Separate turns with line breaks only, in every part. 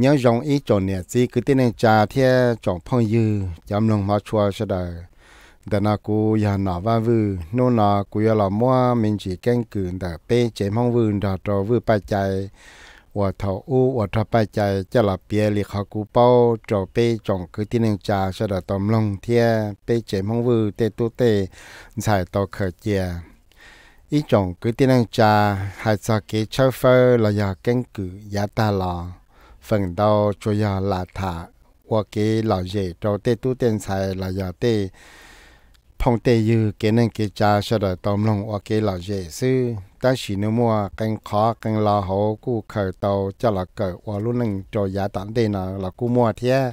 เนื้อยองอีจนเนี่ยจีคือตีนจ่าเทียจองพ่อยื้อจำลองมาชัวเสดแต่นากูยานาว่าวือนู่นนากูยาลามัวมินจีแกงกืนแต่เป้เจมองวืนดาตัววืไปใจวัดเถาอู้วัดทับไปใจจะหลับเปียหลีขากูเป้าจอเป้จงคือที่หนึ่งจ่าชะดาตำลองเทียเป้เจมองวืเตตุเตใส่ต่อเขื่อเจียอีจงคือที่หนึ่งจ่าหายากเกเชฟเฟอร์ลายาแกงกืนยาตาลา phần đầu chủ yếu là thả hoặc cái lão dễ cho tê tu tiền xài là giờ tê phong tê dư cái nên cái cha sau được tôm lòng hoặc cái lão dễ sư ta chỉ nếu mua cái khó cái lò hổ cú khởi tàu cho là cởi hoặc luôn nên cho giá tạm tiền là là cú mua thế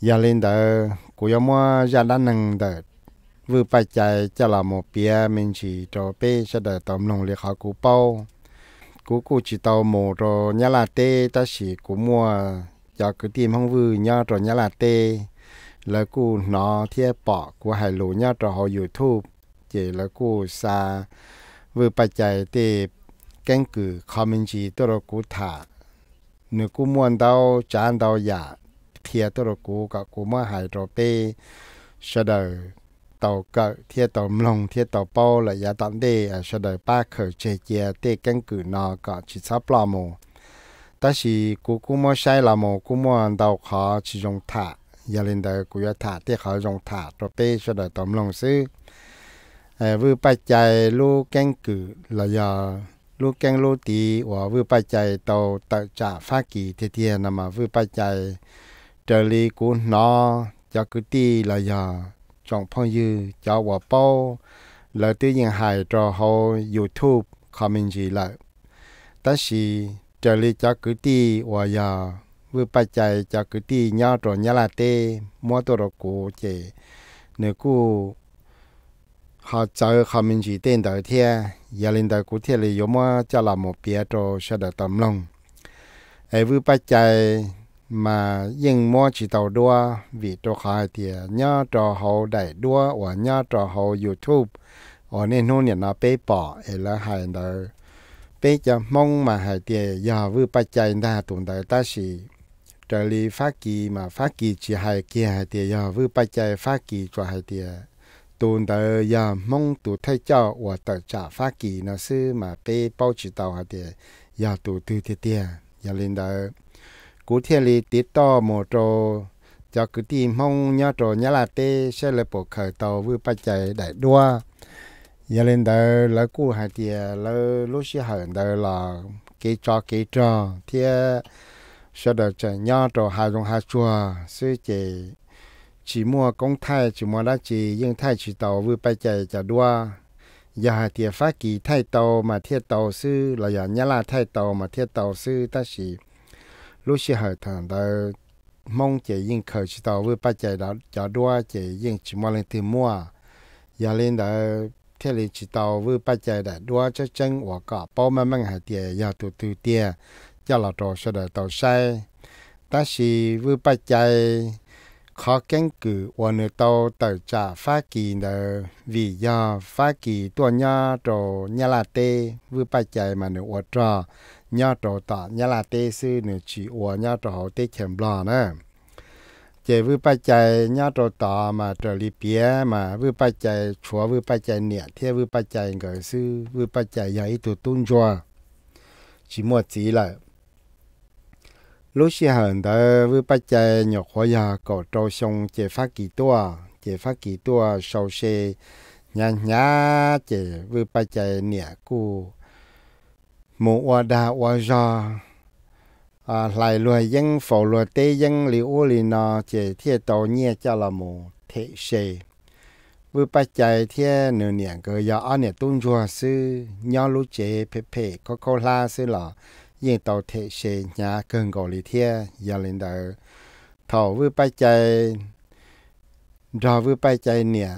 giờ lên đỡ cú yêu mua giá đắt nâng đỡ vừa phải chạy cho là một bia mình chỉ cho bé sau được tôm lòng liệt khó cú bao cú cú chỉ tàu mồ rồi nhà là tê ta chỉ cú mua cho cứ tìm không vư nhá rồi nhà là tê là cú nó thiệt bỏ cú hải lũ nhá rồi họ youtube chỉ là cú xa vừa bạch chạy tê căn cử comment gì tôi rồi cú thả nếu cú muốn đâu chán đâu giả thiệt tôi rồi cú cả cú mua hải rồi tê sau đó tàu cỡ thiết tàu mông thiết tàu bò là giá tạm đề ở sau đời ba khởi chế chia tê căn cứ nó có chỉ sắp lo mù ta chỉ cú cú mua sai là mù cú mua tàu khó chỉ dùng thả giờ lên đời cú ya thả tê khó dùng thả rồi tê sau đời tàu mông sư vừa bài chạy lu căn cứ là giờ lu căn lu tí và vừa bài chạy tàu tạo trả phá kỳ thiết thiết nằm mà vừa bài chạy trợ lý cú nó cho cứ tí là giờ chọn phong dư cho quả bao lời tiêu nhiên hài cho hồ youtube comment gì lại ta chỉ trở lại cho cứ ti và giờ vừa bắt chạy cho cứ ti nhau rồi nhau là tê mua đồ đồ cũ chế nếu cô họ chơi comment gì tên đầu tiên giờ lên đầu cụ thể là có mua cho là một bia trò sẽ được tầm lòng ai vừa bắt chạy mà yên mua chỉ tàu đua vì cho khai thì nhá trò hậu đại đua và nhá trò hậu youtube ở nên hôm nay nó bị bỏ hay là hai đời bé cho mong mà hai tiền giờ vừa bắt chạy ra tụng đời ta sĩ, trợ lý phát kỳ mà phát kỳ chỉ hai kia hai tiền giờ vừa bắt chạy phát kỳ cho hai tiền tụng đời giờ mong tụ thay cho và tự trả phát kỳ nó sư mà bị bao chỉ tàu hai tiền giờ tụ tư tiền tiền giờ lên đời cú thiên lý tí to mồ trồ cho cứ tìm mong nhá trồ nhá là tê sẽ là bộ khởi tàu vừa ba chạy đại đua giờ lên đó lỡ cú hai tìa lỡ lúc xí hận đó là kế cho kế cho thì sau đó chạy nhá trồ hai dòng hai chùa sư chỉ chỉ mua công thay chỉ mua đã chỉ nhưng thay chỉ tàu vừa ba chạy chạy đua giờ hai tìa phát kỳ thay tàu mà thiết tàu sư là giờ nhá thay tàu mà thiết tàu sư ta chỉ lúc xưa hồi thằng ta mong chị yên khởi chỉ tàu với ba chị đã cho đua chị yên chỉ mua lên thì mua giờ lên đã thế lên chỉ tàu với ba chị đã đua cho chân và cả bao mà mang hạt tiền giờ từ từ tiền cho là trò sẽ đợi tàu say ta chỉ với ba chị khó căn cứ và nửa tàu tàu trả phát kỳ nợ vì do phát kỳ tua nhà trò nhà là tê với ba chị mà nửa trò nhau trò tạ nhau là tê sư nửa chỉ ủa nhau trò tê chèm bò nữa chế vư ba chạy nhau trò tạ mà trò lý bía mà vư ba chạy chúa vư ba chạy nẻ, thế vư ba chạy người sư vư ba chạy dạy tụ tung cho chỉ mua chỉ lại lúc xưa hẳn đó vư ba chạy nhỏ khó nhà cổ trâu xong chế phát kỳ tua chế phát kỳ tua sau xe nhà nhà chế vư ba chạy nẻ cù mù wa da wa ja à lại loài dân phổ loài tê dân li ô li nọ chỉ thiệt tàu nhẹ cho là mù thế xe vừa bắt chạy thiệt nửa niệm cơ giờ anh nè tuôn chùa sư nhau lu chế phê phê có câu la sư là yên tàu thế xe nhà cơn gò li thiệt giờ lên đầu thầu vừa bắt chạy rồi vừa bắt chạy nè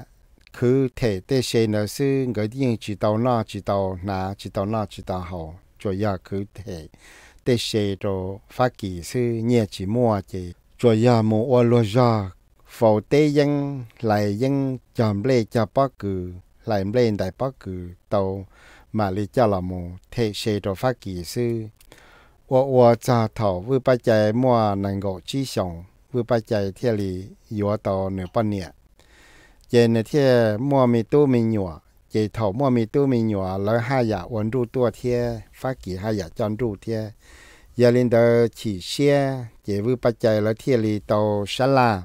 cứ thể tê xe nở sư người yên chỉ tàu nọ chỉ tàu nà chỉ tàu nọ chỉ tàu hậu cho ya cứ thể tê xe cho phát kỳ sư nhẹ chỉ mua chỉ cho ya mua ô lô ra phổ tê dân lại dân chạm lê cha bác cử lại lên đại bác cử tàu mà lý cha là mù tê xe cho phát kỳ sư ô chi sống vừa ba chạy theo lý yếu tàu nửa ba nhẹ trên này theo mua mì tu mì nhựa chỉ thầu mua mì tu mì nhỏ lỡ hai dạ uốn ru tua thiê phát kỳ hai dạ chọn ru thiê giờ lên đờ chỉ xe chỉ vui bắt chạy lỡ thiê lì tàu xa la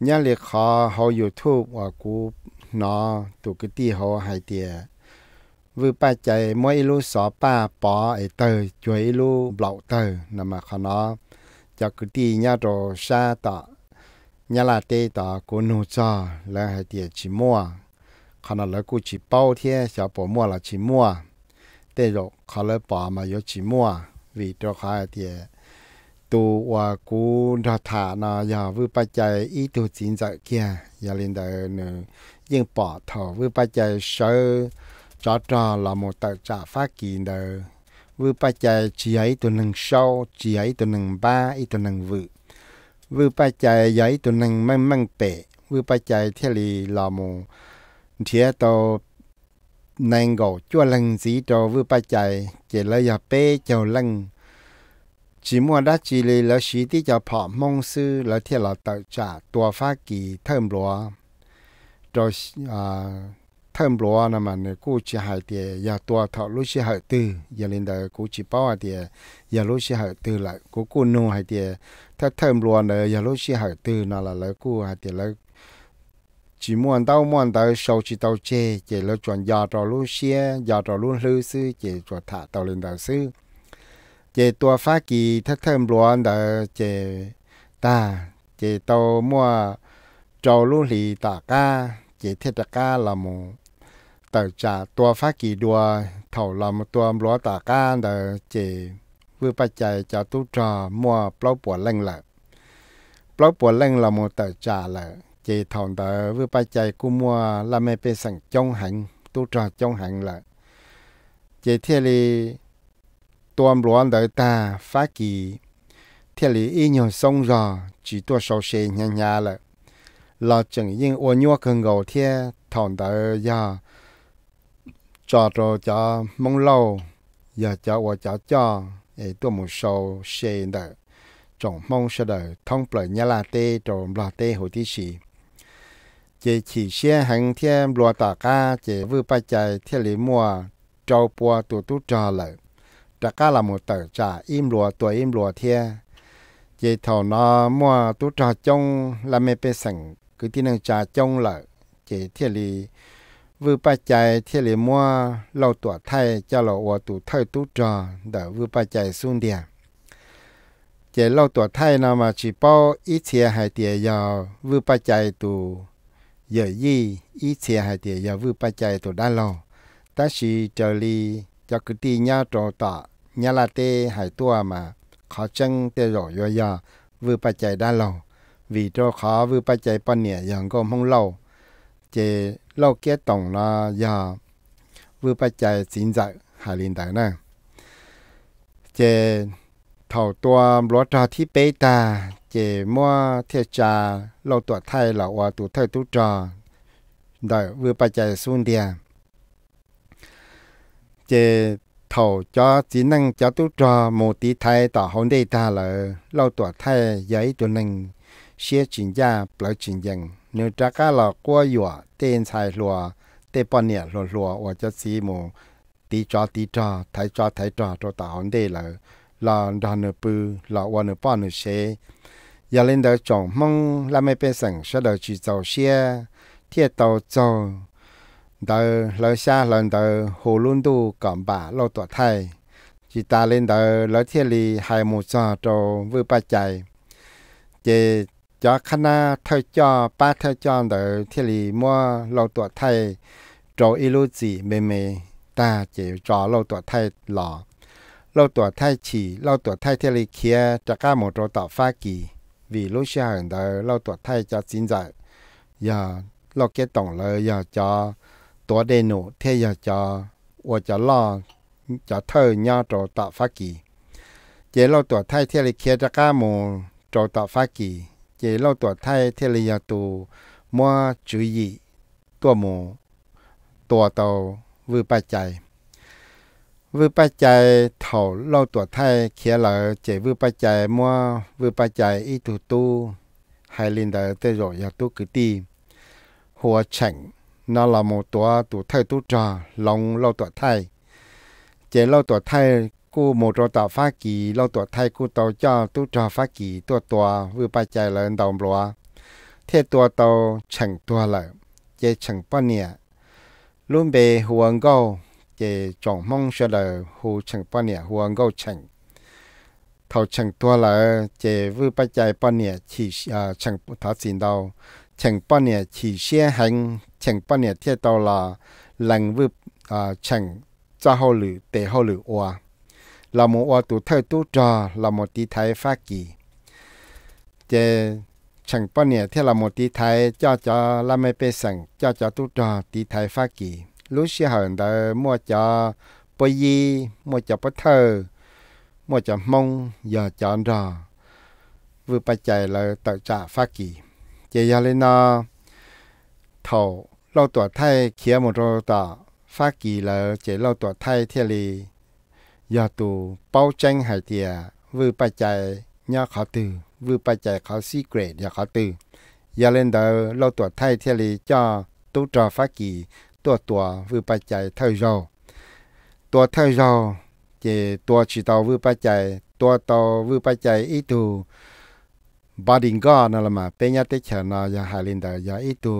nhà lì khó hầu youtube và cú nó tụ cái tì hầu hai tìa vư bắt chạy ít lu xó ba bỏ ấy tờ chuối lu blau tờ nằm mà khó nó cho cái tì nhà đồ xa tọ nhà là tê tọ của nô cho lỡ hai tìa chỉ mua 可能来过去包天小薄膜了去摸，但肉可能薄嘛有去摸，为着还点。tu và cú ra thả nó giờ vừa bắt chạy ít tu chính giờ kia giờ lên đời nữa nhưng bỏ thở vừa bắt chạy sợ cho cho là một tờ trả phát kỳ đời vừa bắt chạy chỉ ấy tu nâng chỉ ấy tu ba ít tu nâng vự vừa bắt chạy giấy tu nâng măng măng tệ vừa bắt chạy thế là một thế tàu nàng gỗ cho lần gì cho vừa ba chạy chỉ là giờ bé chầu lần chỉ mua đã chỉ lấy là xí tí cho họ mong sư là thiệt là tạo trả tua phá kỳ thơm lúa rồi à thơm lúa nè mà nè cũ chỉ hai thì giờ tua thọ lúc chỉ hai tư giờ lên đời cũ chỉ bao thì giờ lúc chỉ hại từ lại cô cô nô hại thì thơm lúa nè giờ lúc chỉ hai tư nó là lấy cô hại thì lấy chỉ muốn đau muốn đau sau chỉ đau chê chỉ là chọn giờ trò lú xe giờ trò lú lư sư chỉ chọn thả tàu lên đào sư chỉ tua phá kỳ thất thêm luôn đờ chỉ ta chỉ tàu mua trò lú lì tạ ca chỉ thiết tạ ca là một tàu trả tua phá kỳ đua thầu là một tua lúa tạ ca đờ chỉ vừa bắt chạy trả tu trò mua bao bùa lanh lợ bao bùa lanh là một tàu trả lợ chị thòng tờ với ba chạy cú mua là mẹ bê sẵn trong hành tu trò trong hành là chị thế li tuôn luôn đợi ta phá kỳ thế li y nhiều sông rò chỉ tu sâu xe nhà nhà là lo chẳng yên ô nhua cần gầu thế thòng tờ giờ cho cho cho mong lâu giờ cho ô cho cho ấy tua một sầu xe đợi trong mong sẽ đợi thông bởi nhà là tê trong là tê hồi tí xì chỉ chỉ xe hàng thiên lúa tạ ca chỉ vừa bay chạy thiên lý mua trâu bùa tụ tụ trò lợi tạ ca là một tờ trả im lúa tuổi im lúa thiên chỉ thầu nó mua tụ trò trông là mê bê sẵn cứ tin năng trả trông lợi chỉ thiên lý vừa bay chạy thiên lý mua lâu tuổi thay cho lâu ủa tụ thay tụ trò đỡ vừa bay chạy xuống địa chỉ lâu tuổi thay nào mà chỉ bao ít xe hai tiền giờ vừa bay chạy tụ ยยี่อีเสียหายเดียวยวูปใจตัวด้านลาแต่สิจอลีจะกตีเงาตัวต่อเาลาเตหายตัวมาเขาจึงเตรอยยาวูปัจจัยด้านลอวีตัวเขาวูปัจปนเนี่ยยังก็มองเราเจเล่าเกียตองนายาวูปัจจัยสินจักหายลินแต่นะเจถาตัวรถที่เปตาเจมัวเทจาเราตัวไทยเราว่าตัวไทยตุจอได้เวปัจจัยสุนเดียเจเถาจอจีนังจอตุจอโมตีไทยต่อหงเดตาเลยเราตัวไทยย้ายตัวหนึ่งเชียจินยาเปล่าจินยังเนื้อจัก้เรากัวหยวเต้นชายหลัวเต้ปอนเนี่ยหลัวหลัวว่าจะสีโมตีจอตีจอไทยจอไทยจอตัวต่อหงเดเลยลาดานเปูลาวานปานเชยาเล่นเดจงมงและไม่เป็นสังเสดจีจ้าเชียเทียตาเจ้าเดอเลาชาเล่นเดอหูลุนดูก่อนบ่าเรตัวไทยจิตาเล่นเดอแล้วเทียลีไฮมูจาโตวือปัจจเจจอคณะเทจอป้าเทจอเดอเทียลีมัวเราตัวไทยโจอิลูจีเมเมตาเจจอเราตัวไทยหล่อเราตรวจไทฉี เราตรวจไทเทเลเคีย จะก้าหมดเราต่อฟ้ากี วีลูกชายเดอเราตรวจไทจะสินใจอย่าเราเก็ตตองเลยอย่าจะตัวเดนูเทียจอว่าจะล่อจะเทอญาโตาต่อฟ้ากี เจเราตรวจไทเทเลเคียจะก้าหมดเราต่อฟ้ากี เจเราตรวจไทเทเลยาตูมัวจุยตัวหมูตัวโตวือปัจจัยวิปัจจัยเถาเล่าตัวไทยเขียเหลาเจวิปัจจัยมั่ววิปัจจัยอีตูตูไฮลินเดอร์เตโรยาตุกตีหัวแฉ่งนาลาโมตัวตัวไทยตุจาลองเล่าตัวไทยเจเล่าตัวไทยกู้โมโตตาฟ้ากีเล่าตัวไทยกู้เตาเจ้าตุจาฟ้ากีตัวตัววิปัจจัยเหลนดอมรัวเทตัวเตาแฉ่งตัวเหลเจแฉ่งปะเนี่ยลุ่มเบหัวเก้าจจงมองเฉลยหูเฉิงปนเนี่ยหัวเงาเฉิงทาเฉิงตัวลยเจวิปใจปนเนี่ยฉีเฉิงทัดสินดาวเฉิงปนเนี่ยฉีเสียหงเฉิงปนเนี่ยเทียตละหลังวิอเฉิงจะหลือเตะหลือวัวลราโมวัวตัวเท่าตัวจาลราัวตีไทยฟากีเจฉิงปนเนี่ยเทียลราัวตีไทยเจ้าจะเราไม่ไปสั่งเจ้าจะตัวจาตีไทยฟากี lúc xưa hẳn mua cho bơ mua cho bơ thơ mua cho mông giờ cho rò vừa bà chạy là tạo trả phá kỳ chạy ra lên nó thầu lâu tuổi một rồi tạo phá kỳ là chạy lâu tuổi thay lì giờ tù bao tranh hải tìa vừa bà chạy nhá khó từ vừa bà chạy khó secret giờ khó từ giờ lên đầu lâu tuổi thay lì cho tu trò phá kỳ ตัวตัววิปัจจัยเท่าเราตัวเท่าเราเจตัวจิตเอาวิปัจจัยตัวเตาวิปัจจัยอีตูบาดิงก็นั่นละมาเป็นยาเตชนายาหาลินเดยาอีตู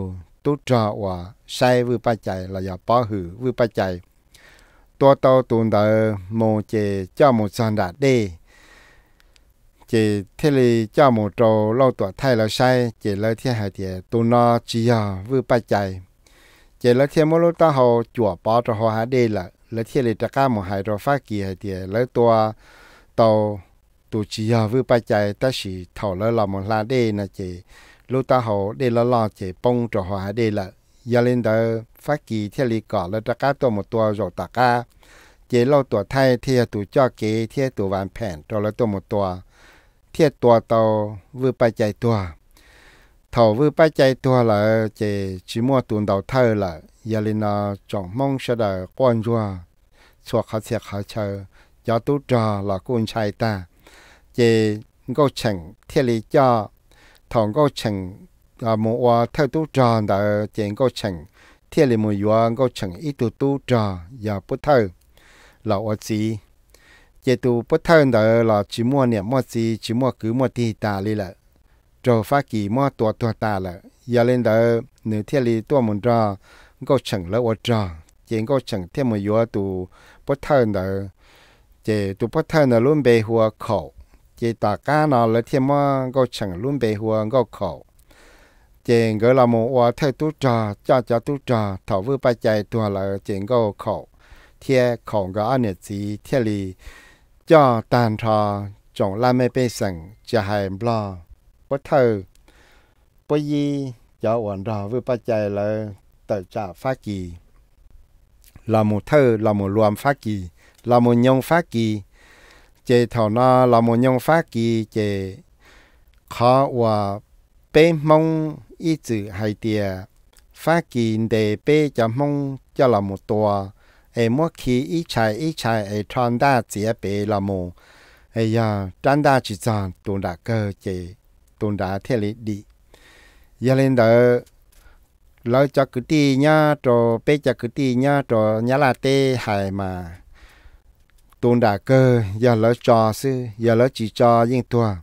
ตุจาว่าใช้วิปัจจัยละยาป้อหือวิปัจจัยตัวเตาตูนเดโมเจเจ้าโมสันดาเดเจเทลีเจ้าโมโตเล่าตัวไทยเราใช้เจเลยที่หายเดียตัวนาจียาวิปัจจัยจแล้วเทียมโลตาเขาจั่วปอตหอหาเดละแล้วเทียเลตะก้ามหายรอฟ้าเกียเดียแล้วตัวตตวตวจียาวิปัจจัยต่สีเท่าแล้วเราหมลาเดนะเจลูตาเขาเดลลอเจปงตจอหาเดละยาเลนเดอฟ้ากีเทียลีก่อแล้วตะก้าตัวหมดตัวรตะก้าเจเราตัวไทยเทียตัวจ้าเกเทียตัววานแผ่นตัวแล้วตัวหมดตัว เทียตัวตัวิปัจจัยตัว thầu vừa bay chạy tua là chỉ chỉ mua tuần đầu thơ là giờ lên là chọn mong sẽ là quan rùa cho khá xe khá chờ cho tu trò là quân trai ta chỉ ngô chẳng thiết lý cho thằng ngô chẳng à một hoa thơ tu trò đã chỉ ngô chẳng thiết lý một hoa ngô chẳng ít tu tu trò giờ bút thơ là hoa gì chỉ tu bút thơ đó là chỉ mua niệm mua gì chỉ mua cứ mua thì ta đi lại จฟ้ากี่มอตัวตัวตาละอย่าเล่นเดอหนึเที่ยลีตัวมันรอก็ฉังแล้วจอเจงก็ฉังเที่ยมยัวตูพอเทินเดอเจตูพอเทินเนลุ่มเบหัวเข่าเจตาก้านอแล้วเที่ยมก็ฉังลุ่มเบหัวก็เข่าเจงก็เราโมว่าเ่ยตุจอจ้าจ้าตุจอถ้าวิไปใจตัวละเจงก็เข่าเที่ยของก็อันเนสีเที่ยลีจ้าตันทอจงลาไม่เป็นสังจะหายบล้อ bó thờ bó yi cho ổn rõ với bà chạy là tờ trả phát kỳ là một thơ là một luồng phát kỳ là một nhông phát kỳ chế thảo na là một nhông phát kỳ chế khó và bê mong ý chữ hay tìa phát kỳ để bê cho mong cho là một tòa ai mua khi ý chạy ý chạy ai tròn đa chế bê là một ai ya tràn đa chỉ chọn tuần đã cơ chế tôn đã thế lý đi giờ lên đó lo cho cứ tì nhá trò bé cho cứ tì nhá trò nhá là tê hài mà tôn đã cơ giờ lo cho sư giờ lo chỉ cho riêng tua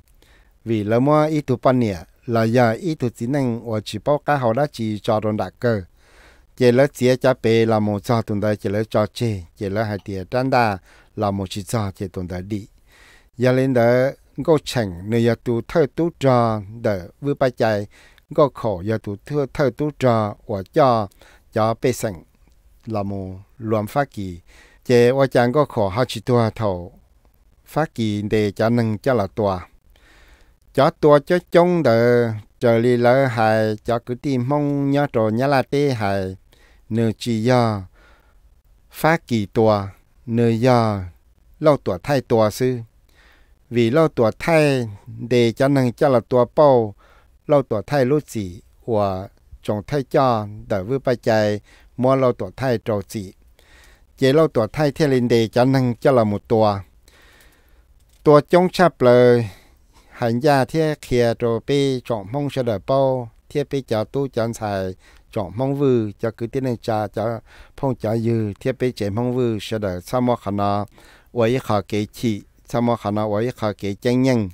vì lo mua ít tu pan nè là giờ ít tu chỉ năng và chỉ bao cá họ đã chỉ cho tôn đã cơ chỉ lo chia cho bé là một cho tôn đã, chỉ lo cho chê chỉ lo hai tiền trang đa là một chỉ cho chỉ tôn đã đi giờ lên đó go chẳng nơi ya tu thơ tu trò đỡ vừa ba chạy go khổ ya tu thơ thơ tu trò và cho cho bê sẵn là một luồng phát kỳ chế và chàng go khổ hai chỉ tua thầu phát kỳ để cho nâng cho là tua cho tua cho chung đỡ trở lì lỡ hài cho cứ tìm mong nhớ trò nhớ là tê hài nửa chỉ do phát kỳ tua nơi do lâu tuổi thay tua sư วีเล่าตัวไทยเดจันนึงเจ้าละตัวเป้าเล่าตัวไทยรู้สีหัวจงไทยจ้าเดือดวไปใจมัวเล่าตัวไทยโจรสีเจเล่าตัวไทยเทลินเดจันนึงเจ้าละหมดตัว ตัวจงชับเลยหันยาเทียเคียโจปีจงมองเฉลยเป้าเทียปีจ้าตู้จันใสจงมองวือจะคือที่นึงจ่าจะพ่องจ่ายือเทียปีเจมองวือเดลยสมอขนะไว้ขาเกี่ sao mà khả năng ấy khả cái chân nhân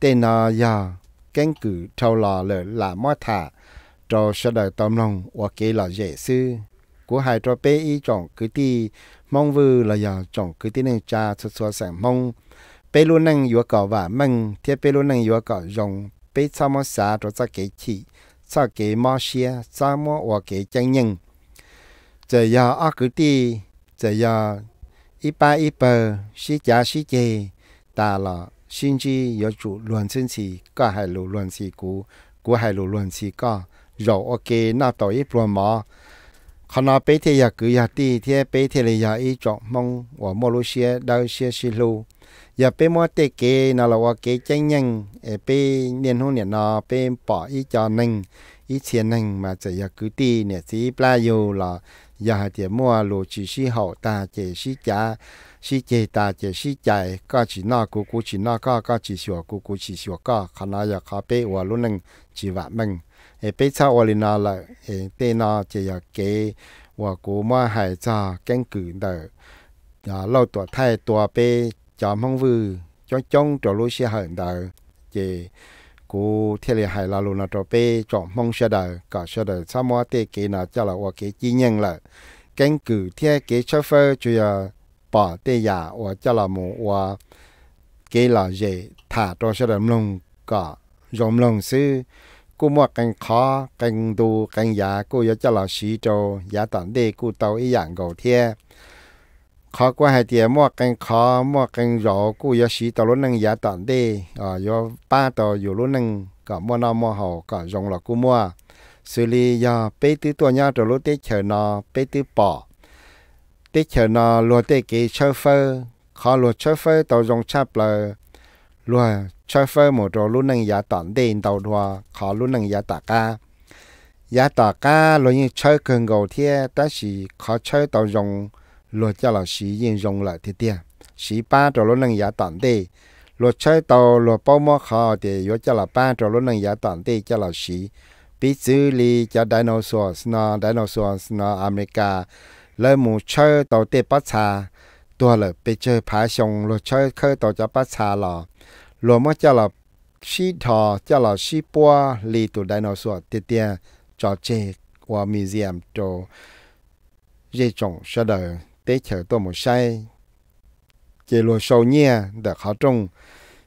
tên là giờ căn cử trâu lò lợ là mó thả cho sẽ đời tâm lòng và cái là dễ sư của hai trò bé ý chọn cứ ti mong vư là giờ chọn cứ ti nên cha xuất xuất sản mong bé luôn năng yếu cỏ và măng thế bé luôn năng yếu cỏ rồng bé sao mà xả cho ra cái chỉ sao cái mò xe sao mà và cái chân nhân giờ giờ ở cứ ti giờ giờ ipa xí giá xí chê ta là xin chi yo chủ luận sinh chỉ có hai lù luận chỉ cũ của hai lù luận chỉ có rồi ok na tàu ít luận mà khi nào bé thì ya cứ ya thì bé thì là ya ít chọn và mua lúa xe đào xe xí lù ya bé mua tê kê na là và kê chân nhân bé niên hôn niên nó bé bỏ ít cho nâng ít tiền nâng mà chỉ ya cứ ti nè chỉ bao nhiêu là giờ chỉ mua lô chỉ xí hậu ta chỉ xí cha xí chè ta chỉ xí chạy có chỉ nọ cú cú chỉ nọ có có chỉ sửa cú cú chỉ sửa có khả năng giờ khó bé và luôn nâng chỉ vạ mình ê bé sau ở lên là ê tê nọ chỉ giờ kế và cú mua hải trà canh cử đỡ à lâu tuổi thay tuổi bé cho mong vư cho trông cho lúa xí hậu đỡ chỉ cô thế là hài là luôn là trò bê mong sẽ đời cả sẽ đời sao mà tê kế là cho là hoặc kế chi nhân là căn cứ thế kế cho phơ chủ là bỏ tê giả hoặc cho là một hoặc là dễ thả trò sẽ đời lông cả rộng lông sư cô mua càng khó càng đồ càng giả cô giờ cho là sĩ trò giả tận đê cô tàu ý dạng gầu thế khó quá hai mua cái khó mua cái rõ cũ giờ xí tàu luôn năng giá tận đi ở giờ ba tàu dù luôn năng cả mua nó mua hậu cả rồng là cũ mua xử lý giờ bé tứ tuổi nhau rồi lúc tết chờ nó bé tứ bỏ tết chờ nó luôn tết cái chơ phơ khó luôn chơ phơ tàu rồng chắp là luôn chơ phơ một rồi luôn năng giá tận đi tàu thua khó luôn năng giá tạ ca giá tạ ca luôn như chơi cường gầu thiê ta chỉ khó chơi tàu rồng ลวดเจ้าเหล่าสียิงยงเลยทีเดียวสีป้าตัวลุ่นหน่งยาตันเตี้ยลวดใช้โตลวดเป้าหม้อข้าเดี้ยยศเจ้าเหล่าป้าตัวลุ่นหน่งยาตันเตีเจ้าเหล่าสีปีจื้อลีจะไดโนเสาร์สนาไดโนเสาร์สนาอเมริกาเลยหมูใช้โตเตีปัสชา ตัวเหล่าไปเจอผาชงลวดใช้เคยโตจะปัสชาหล่อลวดเมื่อเจ้าเหล่าชีทอเจ้าเหล่าชีปัวลีตัวไดโนเสาร์เดียวจอดเจว่ามีเซียมโต这种说的。tế chở tôi một say chế lùa sâu nhia để khó trung,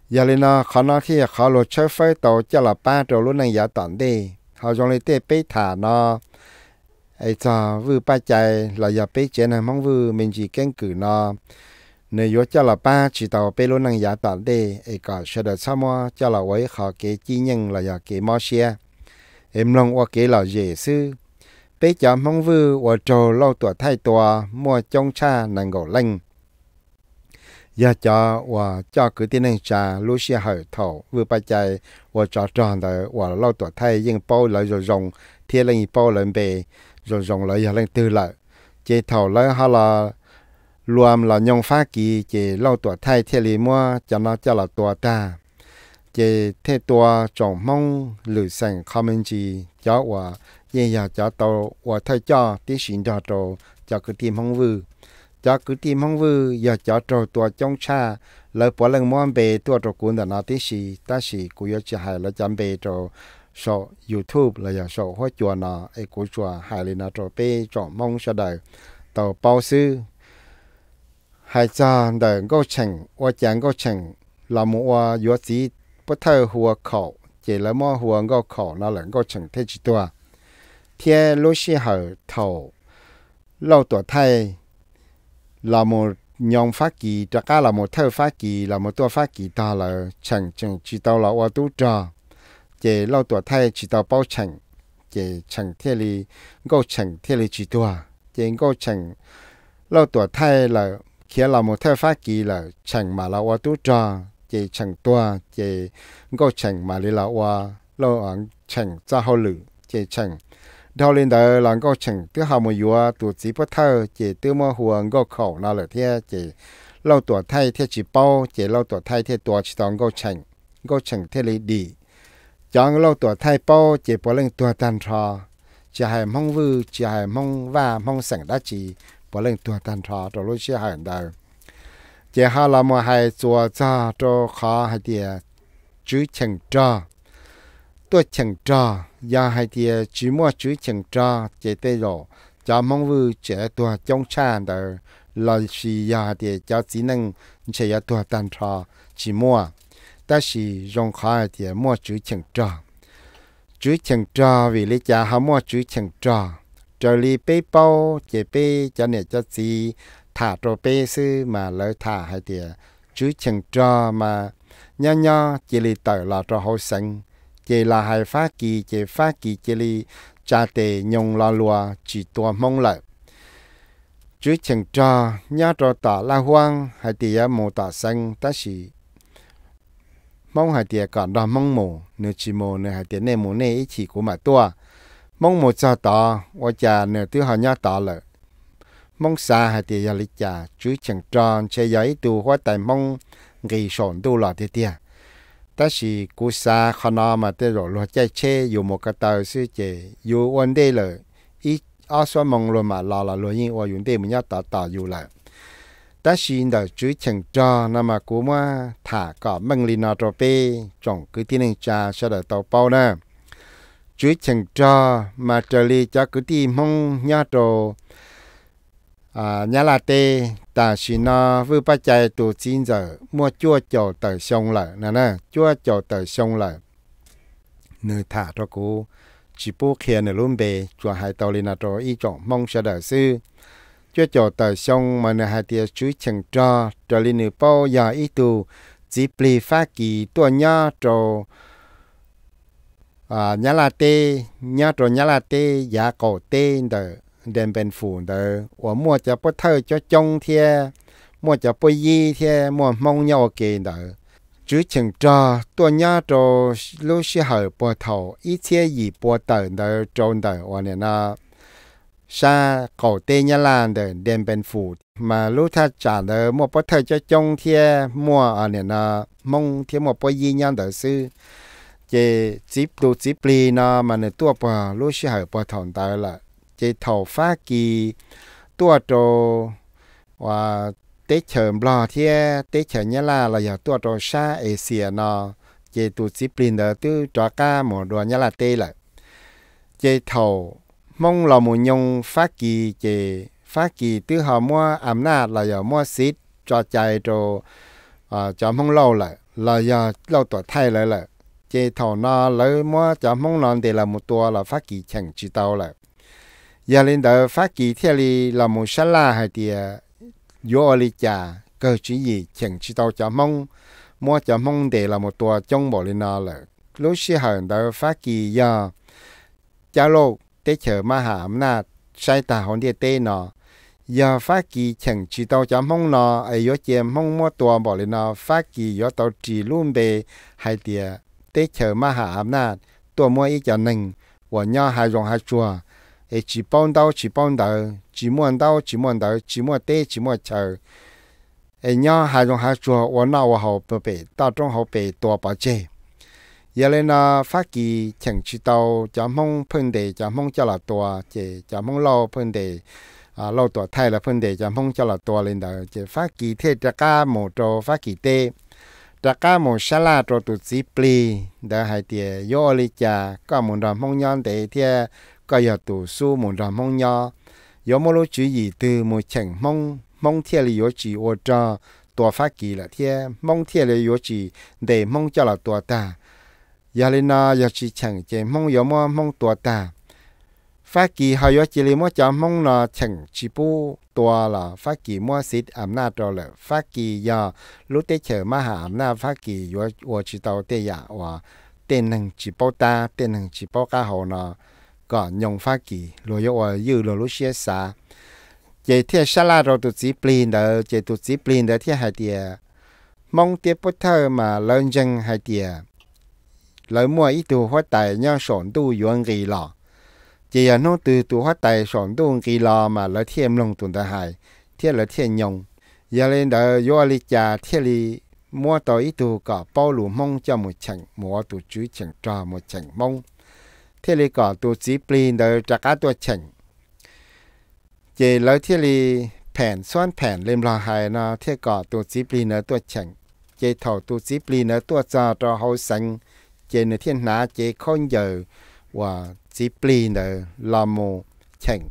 giờ lên nó khó nó khi khó lo chơi phơi tàu cho là ba trâu luôn này giả tận đi họ dùng lấy tế bế thả nó ai cho vừa ba chạy là giờ bế chế này mong vừa mình chỉ kén cử nó nếu yếu cho là ba chỉ tàu bế luôn này giả tận đi ai cả sẽ được sao mà cho là với khó kế chi nhân là giờ kế mò xe em long qua kế là dễ sư bây giờ mong vư và trồ lâu tuổi thay tòa mua trong cha nàng gỗ linh giờ dạ cho và cho cứ tin anh cha lúc xe hở thầu vừa ba chạy và cho tròn đời và lâu tuổi thay nhưng bao lời rồi rồng thiên linh bao lên bề rồi rồng lời giờ lên tư lại chế thầu lại ha là luôn là nhông phá kỳ chế lâu tuổi thay thiên lý mua cho nó cho là tuổi ta chế thế tuổi trọng mong lử sành comment gì cho và ยี่ยาจะโตว่าไทยจ้าที่สินดาโตจากกุฏิมังวือจากกุฏิมังวืออยากจะโตตัวจงชาแล้วปวดเรื่องมอนเบตัวตระกูลแต่นาที่สีตั้งสีกูอยากจะหายแล้วจำเบโตสอ YouTube แลอยากสอหัวจวนาไอ้กูจวนหายเลยนะโตเปจอมมองเสดต่อเปาซื้อหายจานเดินก็เฉิงว่าจังก็เฉิงลำว่ายัวสีปะเทอหัวเข่าเจแล้วมอหัวก็เข่านั่นแหละก็เฉิงเทจิตัว phía lối xe hở thầu lâu tuổi thay là một nhóm phát kỳ trả cá là một thơ phát kỳ là một tua phát kỳ ta là chẳng chẳng chỉ tao là ô tú trò chỉ lâu tuổi thay chỉ tao bao chẳng chỉ chẳng thiên lý ngô chẳng thiên lý chỉ tua chỉ ngô chẳng lâu tuổi thay là khi là một thơ phát kỳ là chẳng mà là ô tú trò chỉ chẳng tua chỉ ngô chẳng mà là ô lâu chẳng ra hậu lử chỉ chẳng ดาวเลนเดอร์ลังก็เฉิงตัวหามยัวตัวจีพัทเทอร์เจตัวมหัวก็เข่าน่าเลยเทียเจเล่าตัวไทยเทียจีเป้าเจเล่าตัวไทยเทียตัวชิตองก็เฉิงก็เฉิงเทียเลยดีจังเล่าตัวไทยเป้าเจปอเล่งตัวตันทรอจะให้มองวือจะให้มองว่ามองสังได้จีปอเล่งตัวตันทรอตัวลู้เชี่ยหเดอร์เจ้าลามาให้จัวจ้าตัวขาให้เดียจื้อเฉิงจ้าตัวเฉิงจ้า giờ dạ, hai tia ờ, chỉ mua chữ chừng cho chế tê rồi cho mong vui chế tua trong cha đời là chỉ giờ hai tia cho chỉ năng chế giờ tua tan cho chỉ mua ta chỉ dùng hai tia mua chữ chừng cho chữ chừng cho vì lý cha ham mua chữ chẳng cho trở lý bê bao chế bê cho nè cho gì thả trò bê sư mà lỡ thả hai tia chữ chừng cho mà nho nho chỉ lý tờ là trò hồi sinh chỉ là hai phát kỳ chỉ phát kỳ chỉ li cha tề nhung lo lùa chỉ tua mong lợi chú chẳng cho nhá cho tạ la hoang hai tìa mù tạ xanh ta chỉ mong hai tìa cả đo mong mù nửa chỉ mù nửa hai tìa nè mù nè ý chỉ của mà tua mong mù cho tạ, và cha nửa thứ họ nhá tạ lợi mong xa hai tìa lý cha chú chẳng cho che giấy tu hoa tài mong gây sổn tu lọ tìa tìa ta chỉ cú sa khó nó mà tê rồi lo chạy dù một cái tàu sư chê dù ổn đê lờ ý ở xóa mong luôn mà lo là lo yên ổn yên đê mình nhá tỏ tỏ dù lại ta chỉ đợi chú mà cú mà thả cỏ măng lì nọ rồi bê trong cứ tin anh cha sẽ đợi tàu bao nè chú chẳng cho mà trở lì cho cứ tin mong nhá rồi à nhà là tê ta xin nó vừa ba chạy tụ chín giờ mua chua chầu tờ sông lợ nè nè chua chầu tờ sông lợ nơi thả cho cô chỉ bố kia nửa luôn bề chùa hai tàu lên cho y trọng mong sẽ đỡ sư chua chầu tờ sông mà nửa hai tia chú chẳng cho cho lên nửa bao giờ y tù chỉ plì phá kỳ tua nhá cho à nhà là tê nhá cho nhà là tê giá dạ cổ tê đỡ เดนเป็นฝูเดอว่ามัวจะปะเธอจะจงเทียมัวจะปะยีเทียมัวมองเยาเกเดอจื้อเฉิงจอตัวญาโจลูกชิเหอปัวเถาอีเทียยีปัวเตินเดอจนเดอวันเนี่ยนะชาเก่าเตยลานเดอเดนเป็นฝูมาลูกท่าจ่าเดอมัวปะเธอจะจงเทียมัวอันเนี่ยนะมองเทียมัวปะยีญาเดอซื้อเจจิบดูจิบปลีนะมันตัวปะลูกชิเหอปัวถอนเดอละ chế thầu phá kỳ tua trồ và tế chờ bò thế tế chờ nhá là là giờ tua trồ xa Asia nó chế tu chỉ bình đó tu cho ca một đồ nhá là tê là, chế thầu mong là một nhung phá kỳ chế phá kỳ tư họ mua ẩm na là giờ mua xít cho chạy trồ à cho mong lâu lại là giờ lâu tuổi thay lại là, chế thầu nó lấy mua cho mong non thì là một tua là phá kỳ chẳng chỉ tao lại giờ lên đợi phát kỳ theo đi là một sát la hay thì vô lịch chả cơ chỉ gì chẳng chỉ tao cho mong mua cho mong để là một tua trong bỏ lên nó là lúc xí hờn đợi phát kỳ giờ chả lô tế chờ ma hàm na sai ta hồn địa tê nó giờ phát kỳ chẳng chỉ tao cho mong nó ở vô chèm mong mua tua bỏ lên nó phát kỳ vô tao trì luôn bề hay thì tế chờ ma hàm na tua mua ý cho nình của nhau hai dòng hai chùa 诶，一帮刀，一帮刀，一满刀，一满刀，一满刀，一满头。诶，娘还用还做，我那我好不背，大众好背多把姐。原来呢，发起请去到加盟盆地，加盟加了多，这加盟老盆地啊，老多太了盆地，加盟加了多领导，这发起贴大家某做发起的，大家某沙拉做肚子里，但还的有里家，干某的梦样的贴。cái giờ tù số một đà mong nhá yếu mô lô chữ gì từ một chẳng mong mong thiệt là yếu chỉ ở chỗ, tua phát kỳ là thiệt mong thiệt là yếu chỉ để mong cho là tua ta giờ lên nó giờ chỉ chẳng chỉ mong yếu mô mong tua ta phát kỳ hay yếu chỉ là mô cho mong là chẳng chỉ bu tua là phát kỳ mua xịt ẩm na trò là phát kỳ giờ lúc tết chờ mà hà ẩm na phát kỳ yếu ô chỉ tàu tê dạ và tên hàng chỉ bao ta tên hàng chỉ bao cá hồ nó có nhông phá kỳ rồi yêu ở yêu rồi lúc xia xa chế thiệt rồi tụt chỉ plin đó chế tụt chỉ plin đó thiệt mong tiệt bất thơ mà lớn chân hai tiệt mua ít tu hoa tài nhau sổn tu yuan kỳ lọ chỉ là nó từ tu hoa tài sổn tu kỳ lọ mà lời thiệt lông tụt đó hai thiệt lời thiệt giờ lên đó yo li cha thiệt li mua tàu ít cả bao lù mong cho một chẳng mua tu chú chẳng trò một chẳng mong thế li có tu chỉ plin đời trả cá tua chỉnh chỉ lấy thế li phèn xoan phèn lên lo hài nó thế có tu chỉ plin nữa tua chỉnh chỉ thầu tu chỉ plin nữa tua cho cho hậu sinh chỉ nữa thiên hạ chỉ không giờ và chỉ plin đời là mù chỉnh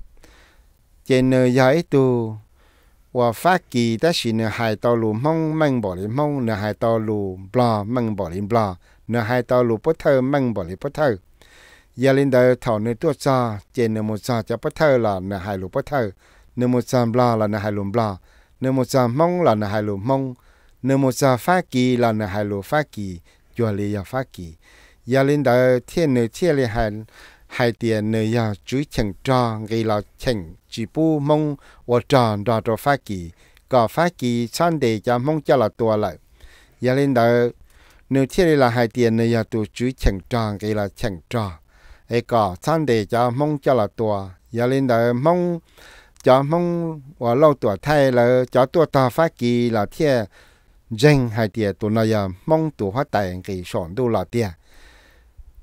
chỉ nữa giải tu và phát kỳ ta chỉ nửa hai tàu lù mong mang bỏ lên mong nửa hai lù bò mang bỏ lên bò nửa hai lù bớt thơ mang bỏ lên bớt ยาลินเดอร์เท่าในตัวซาเจนเนโมซาจะพัทเทอร์ละนะหายหลุพัทเทอร์เนโมซาบลาละนะหายหลุบลาเนโมซามองละนะหายหลุมองเนโมซาฟากีละนะหายหลุฟากีจัวเลยาฟากียาลินเดอร์เทียนเนเทียเลยหายหายเตียนเนยาจุยเฉิงจางกีลาเฉิงจีปูมองวจานดาโตฟากีก็ฟากีชันเดจะมองจะละตัวเลยยาลินเดอร์เนื้อเทียเลยหายเตียนเนยาตัวจุยเฉิงจางกีลาเฉิงจาง ai cả chăn để cho mong cho là tua giờ lên đời mong cho mong và lâu tuổi thay là cho tua ta phát kỳ là thiệt dân hai tiệt tu nó giờ mong tụi hoa tài kỳ sọn đâu là tiệt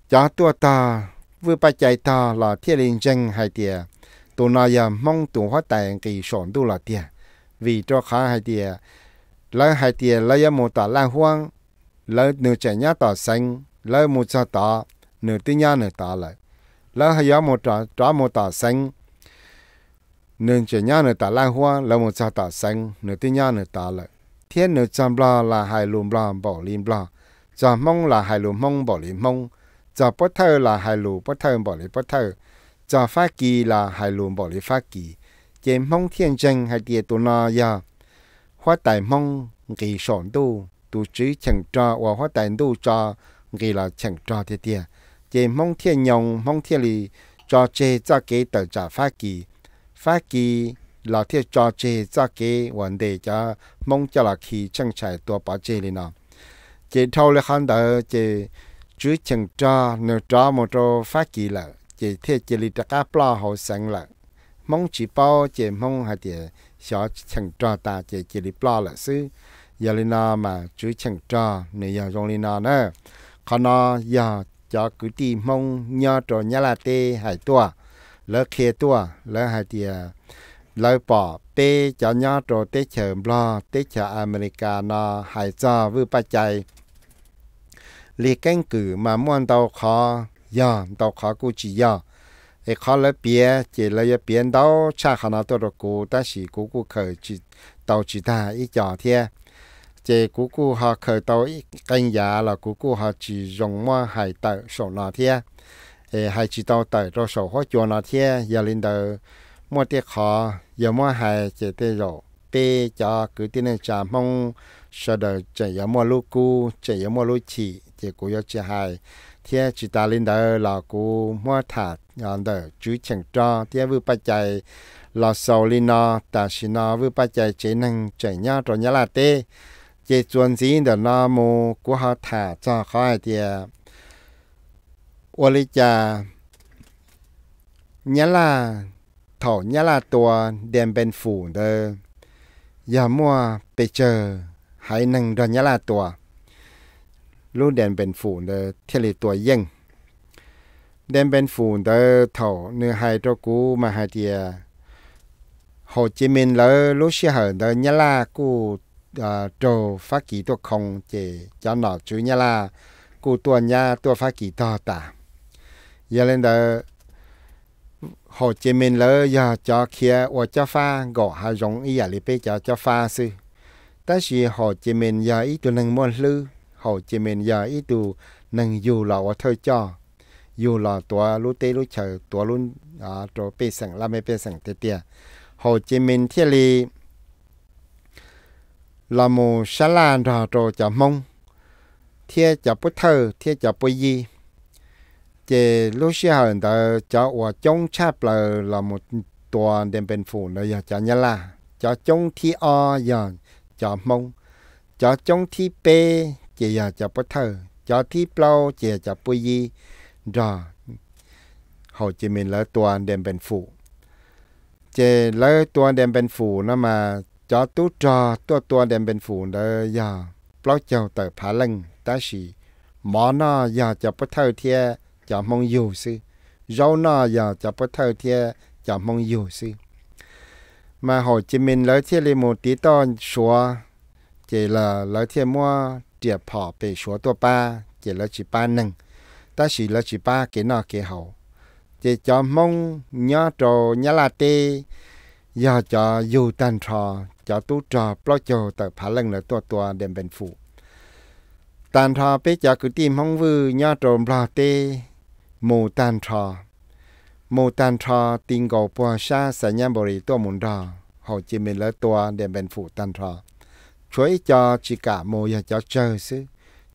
cho tua ta vừa bắt chạy ta là thiệt lên dân hai tiệt tu nó giờ mong tụi hoa tài kỳ sọn đâu là tiệt vì cho khá hai tiệt lỡ hai tiệt lỡ một tòa lan hoang lỡ nửa chạy nhá tòa xanh lỡ một tòa nửa tí nha nửa ta lại là hay một trả trả một tả xanh nửa chỉ nha nửa tả lan hoa là một trả tả xanh nửa tí nha nửa ta lại thiên nửa trăm bla là hai lùm bla bỏ lim bla trả mông là hai lùm mông bỏ lim mông trả bất thơ là hai lùm bất thơ bỏ lim bất thơ trả phát kỳ là hai lùm bỏ lim phát kỳ chế mông thiên tranh hay tiệt tu na ya hoa tài mông kỳ sọn tu tu trí chẳng trò và hoa tài tu trò kỳ là chẳng trò thiệt thiệt chế mong thiên nhông mong thiên lì cho chế cho kế tờ trả phá kỳ phá kỳ là thiên cho chế cho kế vấn đề cho mong cho là khi chân chạy tua bỏ chế lì nào chế thâu là khán đỡ chế chú chừng cho nếu cho một chỗ phá kỳ là chế thiên chế lì đặc áp lo hậu sẵn là mong chỉ bao chế mong hay chế xó chừng cho ta chế chế lì lo là sư giờ lì nào mà chú chừng cho nếu giờ rong lì nào nữa ขณะยาจอกกุฏิมงยอโตยาลาเตหายตัวแล้วเคตัวแล้วหายเตียลอยปอเตจอยอโตเตเฉิมบลอเตเฉอเมริกานอหายจอวืปัจจัยลีแก้งกือมาม่วนตอคอยามตอคอกุจิยอไอ้คอแล้วเปียเจแล้วจะเปียนตอชาขนาตัวกูแต่สีกูกูเคยจิตตอจิตาอีจอเทีย chế cú cú họ khởi tối canh giá dạ là cú cú họ chỉ dùng mua hải tờ sổ nọ thế hải chỉ tàu tờ rồi sổ hóa chùa nọ thế giờ lên đầu mua tiệc họ giờ mua hải chế tê rồi tê cho cứ tin nên chả mong sợ đời chế giờ mua lú cú chế giờ mua lú chỉ chế cú giờ chế hải thế chỉ ta lên đầu là cú mua thả nhọn đầu chú chẳng cho thế vừa bắt chạy là sầu lên nọ ta xin nọ vừa bắt chạy chế năng chạy nhau rồi nhá là tê chế chuẩn gì đó là mô của họ thả cho khỏi thì ô lý cha nhá là thổ nhá là tua đem bên phủ đó giờ mua bây giờ hãy nâng ra nhá là tua luôn đèn bên phủ đó thiết lý tua yên đem bên phủ đó thổ nơi hai cho cú mà hai thì Hồ Chí Minh lỡ lúc xưa hở đó nhá là cú À, trò phát kỳ tôi không chỉ cho nó chú nhá là cụ tua nhà tua phát kỳ to tả giờ lên đó hồ chí minh lỡ giờ cho kia và cho pha gõ hà rong ý là lì bê cho cho pha sư ta sĩ hồ chí minh giờ ý tụ nâng môn lư hồ chí minh giờ ý tụ nâng dù là và thôi cho dù là tua lú tê lú chờ tua lú à trâu bê sẵn la mê bê sẵn tê tê hồ chí minh thiết lý ลามูชาลานราโตจะมงเทียจบปุถุเทียจบปุยเจลุชิฮยนเดอจะว่าจงชาเปลาลามูตัวเดนเป็นฝูนเลยจะยลาจะจงที่ออย่างจะมงจะจงที่เปเจียจับปุถุจะที่เปล่าเจียจับปุยรอหอจิมีหลายตัวเดนเป็นฝูเจแล้วตัวเดนเป็นฝูนมา cho tú trò tua tua đem bên phủ giờ dạ. bao chầu tờ phá lăng ta sĩ mỏ nó giờ dạ, cho bất thơ thiê cho mong dù sư rau nó giờ dạ, cho bất thơ thiê cho mong dù sư mà Hồ Chí Minh lấy thiê li một tí to xóa chỉ lấy thiê mua tiệp họ bị xóa tua ba chỉ chỉ ba nâng ta chỉ ba cái nọ cái hậu chỉ cho mong nhớ trò nhớ là giờ cho dù tan trò จาตู้จอเปล่าโจแต่ผาลังเลยตัวตัวเดมเป็นฟูตันทอเปจากือตีมห้องวือยอดโรมปลาเตมตันทโมตันทอติงโกปัวชาสัญญาบริตัวมุนดอหอจีิมิลตัวเดียเป็นฝูตันทอช่วยจาชิกาโมยจอเจอซึ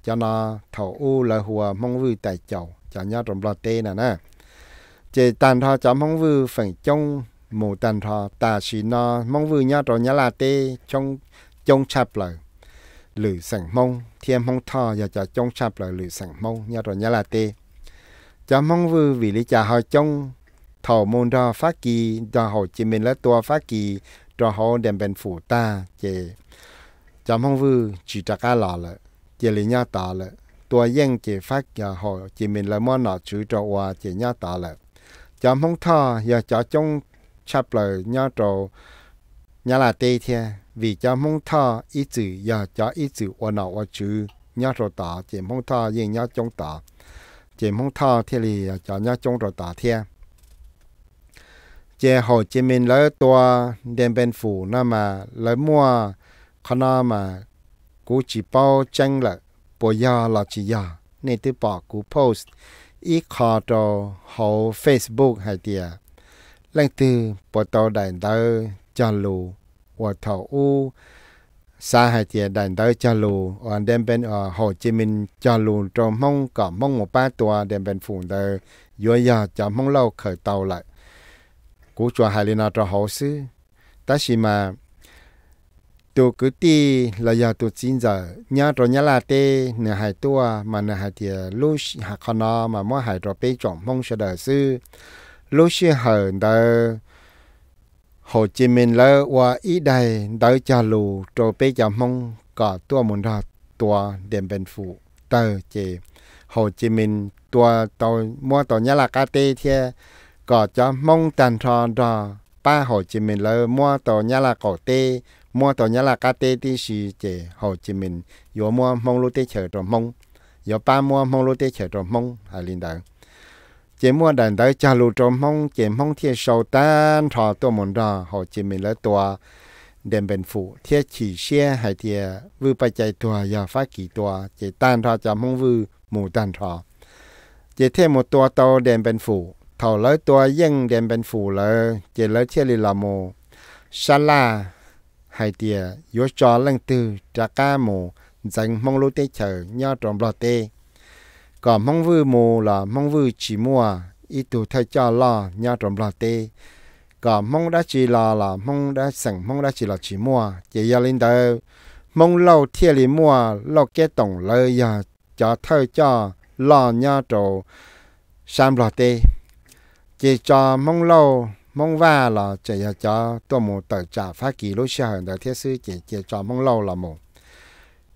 จะนอถอูละหัวมังวือแต่เจ้าจะยอดรมลาเตนะนะ เจตันทอจอมองวือฝั่งจง mù tàn thọ tà xì nó mong vừa nhau trò nhá là tê trong trong chạp lời lử sẵn mông thiên mong thọ và cho trong chạp lời lử sẵn mông nhau trò nhá là tê cho mong vừa vì lý trả họ trong thọ môn đo phát kỳ đo họ chí mình là tua phát kỳ đo họ đem bên phủ ta chế cho mong vừa chỉ trả cá lọ lợ chè lý nhau tỏ lợ tua yên chè phát và hồ chí minh là món nọ chữ trò hòa chế nhau tỏ lợ cho mong thọ và cho trong chắp lời nhau trầu nhà là tê thia vì cho mong tha ý chữ giờ cho ý chữ ô nào ô chữ nhau trầu tỏ chỉ mong tha gì nhau chống tỏ chỉ mong tha thì cho nhau chống trầu tỏ thia chỉ hồ chí minh lỡ tua đêm bên phủ nó mà lỡ mua khó nó mà cú chỉ bao tranh là bộ giờ là chỉ giờ nên tôi bỏ cú post ít khó trầu hồ facebook hay tiệt lên từ bộ tàu đàn tơ cho lù và thảo u xa hai chị đàn tơ cho lù ở đem bên ở Hồ Chí Minh cho lù cho mong cả mong một ba tòa đem bên phụ tờ dưới giờ cho mong lâu khởi tàu lại cú cho hai liên cho hồ sư ta chỉ mà tôi cứ ti là giờ tôi xin giờ nhớ rồi nhớ là tê nửa hai tua à, mà nửa hai thì lúc hạ con nó mà mỗi hai rồi bê chọn mong sẽ đời sư lúc xưa hở đỡ Hồ Chí Minh lỡ qua ý đầy đỡ cha lù trò bế giả mong cả tua muốn ra tua đêm bên phụ tờ chế Hồ Chí Minh tua tàu mua tàu nhà là cá tê thế cả cho mong tàn trò ra ba Hồ Chí Minh lỡ mua tàu nhà là cổ tê mua tàu nhà là cá tê thì sĩ chế Hồ Chí Minh yếu mua mong lô tê chờ trò mong yếu ba mua mong lô tê chờ trò mong à linh đạo เจมัวดันได้จารุจอมห้องเจมห้องเทียเสาตันทอตัวมนดาหอเจมีละตัวเดมเป็นฝูเทียฉีเชี่ยหายเทียวือไปใจตัวยาฟ้ากี่ตัวเจตันทอจำห้องวือหมู่ตันทอเจเทียหมดตัวโตเดมเป็นฝูเท่าเลยตัวยิ่งเดมเป็นฝูเลยเจเลยเทียลิลาโมชาลาหายเทียยศจอเล่งตือจาก้าโมจังมองรู้เตเฉยยอดรอมรอเต cả mong vui mù là mong vui chỉ mua ít tuổi thay cho là nhà trồng là tê cả mong đã chỉ là là mong đã sẵn mong đã chỉ là chỉ mua chỉ gia linh đời mong lâu thiê lì mua lâu kết tổng lời nhà cho thay cho là nhà trồng sam là tê chỉ cho mong lâu mong va là chỉ là cho tôi một tờ trả phá kỳ lối xe hận đời thiết sư chỉ chỉ cho mong lâu là một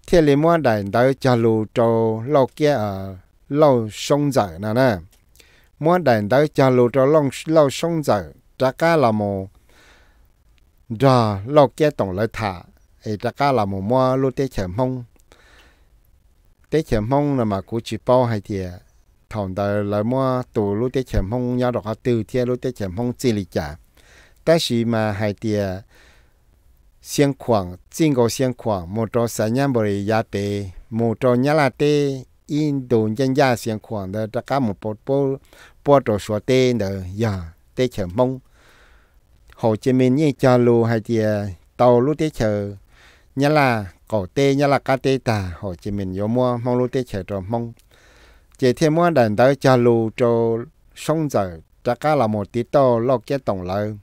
thiê lì mua đại đời cho lù trâu lâu kia ở lâu sông dở nè nè muốn đèn tới cho lù cho long lâu sông dở trả cá là mồ rồi lâu kia tổng lại thả ấy trả cá là mồ mua lù tế chèm mông tế chèm mông là mà cũng chỉ bao hay thì thằng đời là mua tù lù tế chèm mông nhau đọc từ thiên lù tế chèm mông chỉ lì chả 但是嘛还得。xiang khoảng, chính có xiang khoảng, một trò xã nhãn bởi giá tế, một trò nhá là tế, in đồ nhân gia xiên khoảng đó ta cá một bột bột đồ sủa tê đó giờ tê chờ mông hồ chí minh như cha lu hay thì tàu lu tê chờ nhá là cổ tê nhá là cá tê tà hồ chí minh vô mua mong lu tê chờ cho mông chỉ thêm mua đàn tới cha lu cho sông giờ ta cá là một tí to lo cái tổng lợi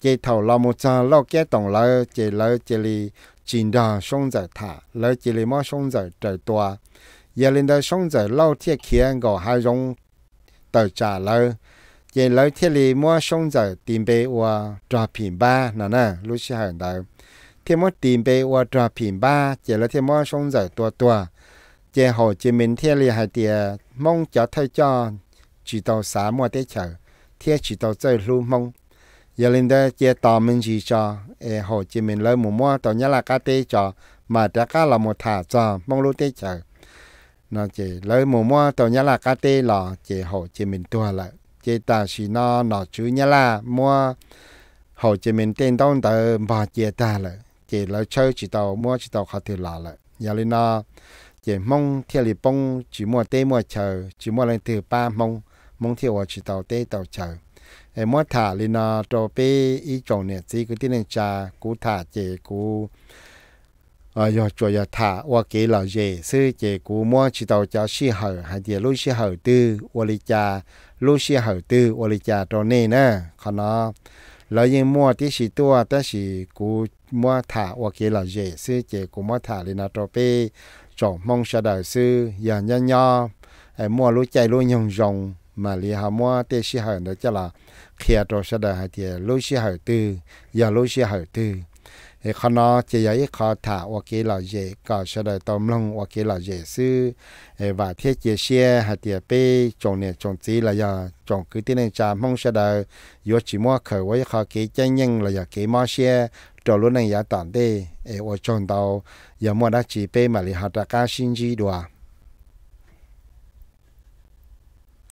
chỉ thầu lo một giờ lo cái tổng lợi chỉ lợi chỉ li chín đà sông giờ thả lợi chỉ li mua sông giờ trời tua giờ lên đời sống giờ lâu thiết kia gò hai rong tờ trả lơ giờ lâu thiết lì mua sống giờ tìm bê qua trò phim ba nè nè lúc xưa hàng đời thêm mua tìm bê qua trò phim ba giờ lâu thêm mua sống giờ tua tua giờ hồ chí minh thiết lì hai tiề mong cho thay cho chỉ tàu xá mua tế chở thiết chỉ tàu chơi lưu mong giờ lên đây giờ tàu mình chỉ cho hồ chí minh lấy mua mua tàu nhá là cá tế cho mà đã cá là một thả cho mong lưu tế chở nó chỉ lấy mùa mua tàu nhà là cá tê lò chỉ hậu chỉ mình tua lại chỉ ta chỉ nó nó chú nhà là mua hậu chỉ mình tên đông tờ bà chỉ ta lại chỉ lấy chơi chỉ tàu mua chỉ tàu khá thì lò lại nhà lên nó chỉ mong theo lì bông chỉ mua tê mua chờ chỉ mua lên từ ba mong mong theo vào chỉ tàu tê tàu chờ em mua thả lên nó cho bé ý chồng nè chỉ cứ tin lên cha cú thả chỉ cú ờ yo cho ya tha wa ke la je se che ku mo tao cha shi ha ha dia lu shi ha tư wa li cha lu shi ha tư wa li cha to ne na kha na la yin mo ti shi to ta shi ku mo tha wa ke la je se che ku mo tha le na to pe mong sha da sư ya nya nya ai mo lu chai lu nhong mà li ha mo te shi ha đó cha là khia to sha da ha dia lu shi ha tư ya lu shi ha tư thì eh, khó nó chỉ ấy khó thả hoặc dễ có sẽ đời tôm lông dễ sư eh, và thiết chế xe hạt tiệp bê trồng nè trồng tí là giờ cứ tiến hành trà mong sẽ đời yếu chỉ mua khởi với khó cái chân nhân là cái mua xe trò luôn này giá tản đi ở trồng tàu giờ đã chỉ bê mà lại hạt ra cá sinh chi đùa